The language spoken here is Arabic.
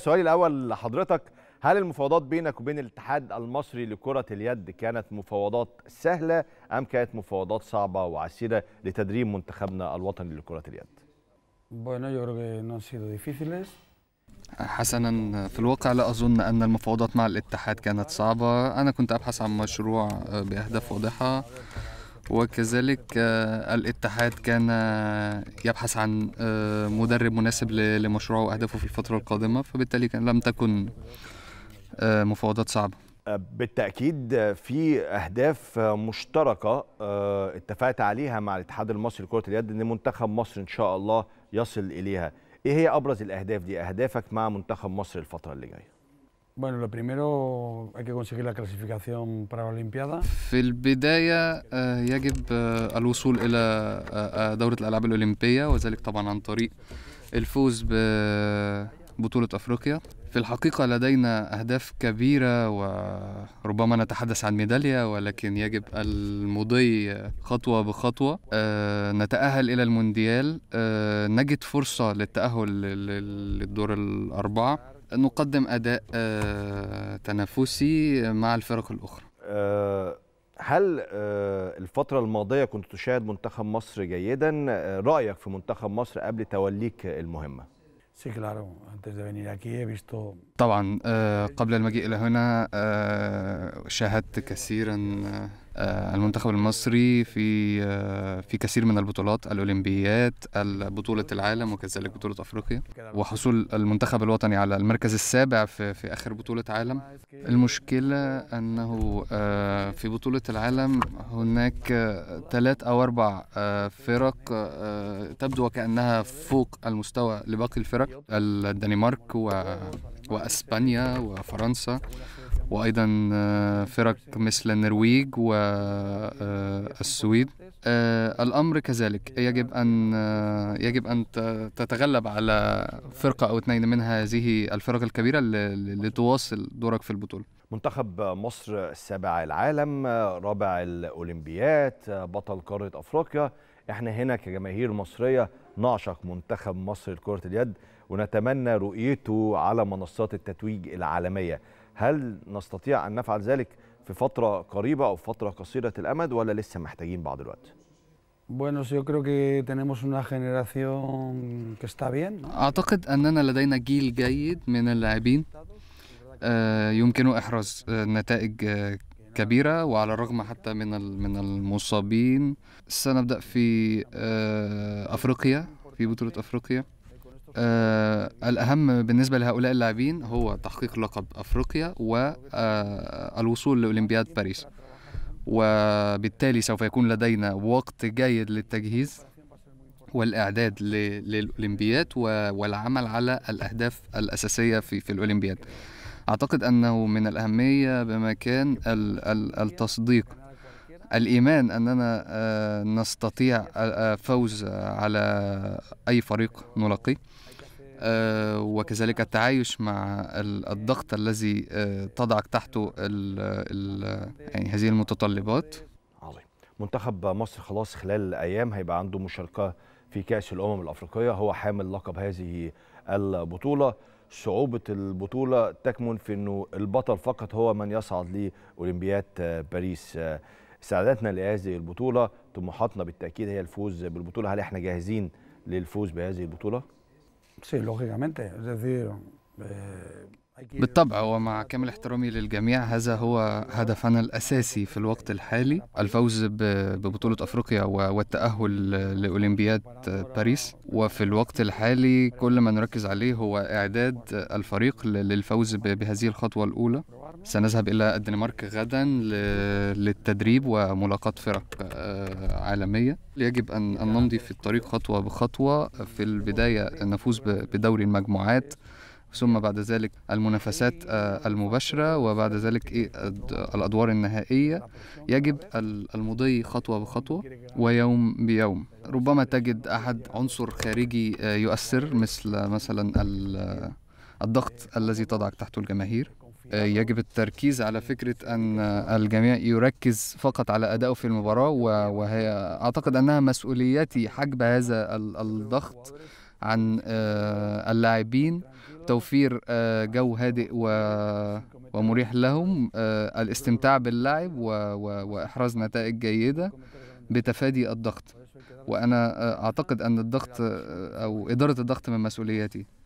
سؤالي الاول لحضرتك هل المفاوضات بينك وبين الاتحاد المصري لكره اليد كانت مفاوضات سهله ام كانت مفاوضات صعبه وعسيره لتدريب منتخبنا الوطني لكره اليد؟ حسنا في الواقع لا أظن أن المفاوضات مع الاتحاد كانت صعبة أنا كنت أبحث عن مشروع بأهداف واضحة وكذلك آه، الاتحاد كان آه، يبحث عن آه، مدرب مناسب لمشروعه وأهدافه في الفترة القادمة فبالتالي لم تكن مفاوضات صعبة بالتأكيد في أهداف مشتركة اتفقت عليها مع الاتحاد المصري لكرة اليد أن منتخب مصر إن شاء الله يصل إليها إيه هي أبرز الأهداف دي أهدافك مع منتخب مصر الفترة اللي جاية Bueno, lo primero hay que conseguir la clasificación para la Olimpiada. في البداية آه، يجب آه، الوصول إلى آه، دورة الألعاب الأولمبية وذلك طبعا عن طريق الفوز ببطولة أفريقيا. في الحقيقة لدينا أهداف كبيرة وربما نتحدث عن ميدالية ولكن يجب المضي خطوة بخطوة أه نتأهل إلى المونديال أه نجد فرصة للتأهل للدور الأربعة نقدم اداء آه، تنافسي مع الفرق الاخرى آه، هل آه، الفترة الماضية كنت تشاهد منتخب مصر جيدا رأيك في منتخب مصر قبل توليك المهمة؟ طبعا قبل المجيء إلى هنا شاهدت كثيرا آه، المنتخب المصري في آه، في كثير من البطولات الاولمبيات بطوله العالم وكذلك بطوله افريقيا وحصول المنتخب الوطني على المركز السابع في, في اخر بطوله عالم المشكله انه آه، في بطوله العالم هناك ثلاث او اربع فرق تبدو وكانها فوق المستوى لباقي الفرق الدنمارك واسبانيا وفرنسا وأيضا آه، فرق مثل النرويج والسويد آه، آه، الأمر كذلك يجب أن يجب أن تتغلب على فرقة أو اثنين من هذه الفرق الكبيرة لتواصل دورك في البطولة منتخب مصر السابع العالم رابع الأولمبيات بطل قارة أفريقيا احنا هنا كجماهير مصرية نعشق منتخب مصر لكرة اليد ونتمنى رؤيته على منصات التتويج العالمية هل نستطيع أن نفعل ذلك في فترة قريبة أو فترة قصيرة الأمد ولا لسه محتاجين بعض الوقت؟ Bueno, yo creo que tenemos una generación que está bien. أعتقد أننا لدينا جيل جيد من اللاعبين آه، يمكنه إحراز آه، نتائج آه، كبيرة وعلى الرغم حتى من من المصابين سنبدأ في آه، أفريقيا في بطولة أفريقيا آه، الأهم بالنسبة لهؤلاء اللاعبين هو تحقيق لقب أفريقيا والوصول آه، لأولمبياد باريس وبالتالي سوف يكون لدينا وقت جيد للتجهيز والإعداد للأولمبياد والعمل على الأهداف الأساسية في, في الأولمبياد أعتقد أنه من الأهمية بمكان التصديق الإيمان أننا آه، نستطيع آه، آه، فوز على أي فريق نلقي وكذلك التعايش مع الضغط الذي تضعك تحته يعني هذه المتطلبات عظيم منتخب مصر خلاص خلال الأيام هيبقى عنده مشاركة في كأس الأمم الأفريقية هو حامل لقب هذه البطولة صعوبة البطولة تكمن في أنه البطل فقط هو من يصعد لأولمبياد باريس استعداداتنا لهذه البطولة طموحاتنا بالتأكيد هي الفوز بالبطولة هل احنا جاهزين للفوز بهذه البطولة؟ Sí, lógicamente. Es decir, eh, بالطبع ومع كامل احترامي للجميع هذا هو هدفنا الأساسي في الوقت الحالي الفوز ببطولة أفريقيا والتأهل لأولمبياد باريس وفي الوقت الحالي كل ما نركز عليه هو إعداد الفريق للفوز بهذه الخطوة الأولى سنذهب إلى الدنمارك غدا للتدريب وملاقاة فرق آه، عالمية يجب أن نمضي في الطريق خطوة بخطوة في البداية نفوز بدوري المجموعات ثم بعد ذلك المنافسات آه، المباشرة وبعد ذلك إيه، الأدوار النهائية يجب المضي خطوة بخطوة ويوم بيوم ربما تجد أحد عنصر خارجي آه، يؤثر مثل مثلا الضغط الذي تضعك تحته الجماهير آه، يجب التركيز على فكرة أن الجميع يركز فقط على أدائه في المباراة وهي أعتقد أنها مسؤوليتي حجب هذا الضغط عن آه، اللاعبين توفير آه، جو هادئ ومريح لهم آه، الاستمتاع باللعب وإحراز نتائج جيدة بتفادي الضغط وأنا أعتقد أن الضغط أو إدارة الضغط من مسؤوليتي